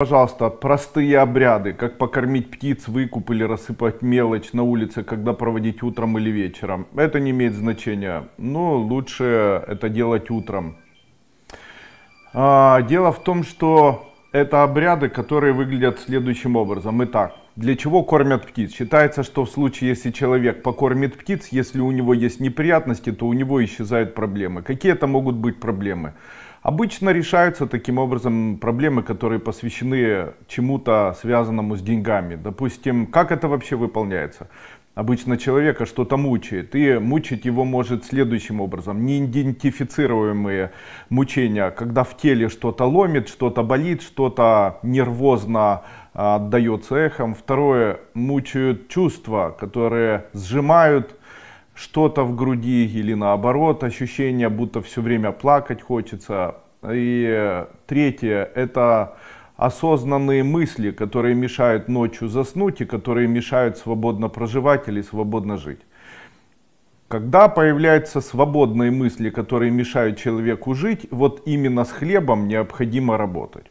Пожалуйста, простые обряды, как покормить птиц, выкуп или рассыпать мелочь на улице, когда проводить утром или вечером. Это не имеет значения, но лучше это делать утром. А, дело в том, что это обряды, которые выглядят следующим образом. Итак, для чего кормят птиц? Считается, что в случае, если человек покормит птиц, если у него есть неприятности, то у него исчезают проблемы. Какие это могут быть проблемы? Проблемы. Обычно решаются таким образом проблемы, которые посвящены чему-то связанному с деньгами. Допустим, как это вообще выполняется? Обычно человека что-то мучает, и мучить его может следующим образом. Неидентифицируемые мучения, когда в теле что-то ломит, что-то болит, что-то нервозно а, отдается эхом. Второе, мучают чувства, которые сжимают, что-то в груди или наоборот ощущение, будто все время плакать хочется. И третье – это осознанные мысли, которые мешают ночью заснуть и которые мешают свободно проживать или свободно жить. Когда появляются свободные мысли, которые мешают человеку жить, вот именно с хлебом необходимо работать.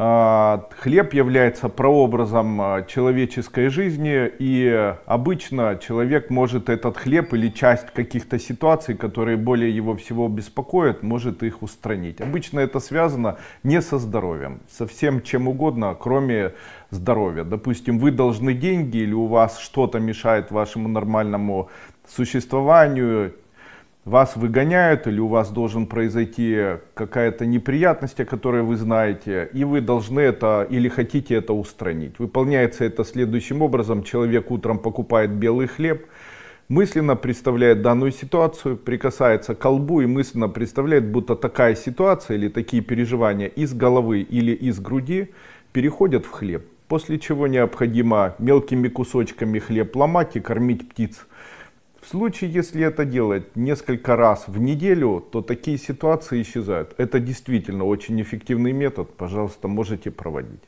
А, хлеб является прообразом а, человеческой жизни, и обычно человек может этот хлеб или часть каких-то ситуаций, которые более его всего беспокоят, может их устранить. Обычно это связано не со здоровьем, со всем чем угодно, кроме здоровья. Допустим, вы должны деньги или у вас что-то мешает вашему нормальному существованию, вас выгоняют или у вас должен произойти какая-то неприятность, о которой вы знаете, и вы должны это или хотите это устранить. Выполняется это следующим образом. Человек утром покупает белый хлеб, мысленно представляет данную ситуацию, прикасается к колбу и мысленно представляет, будто такая ситуация или такие переживания из головы или из груди переходят в хлеб. После чего необходимо мелкими кусочками хлеб ломать и кормить птиц. В случае, если это делать несколько раз в неделю, то такие ситуации исчезают. Это действительно очень эффективный метод. Пожалуйста, можете проводить.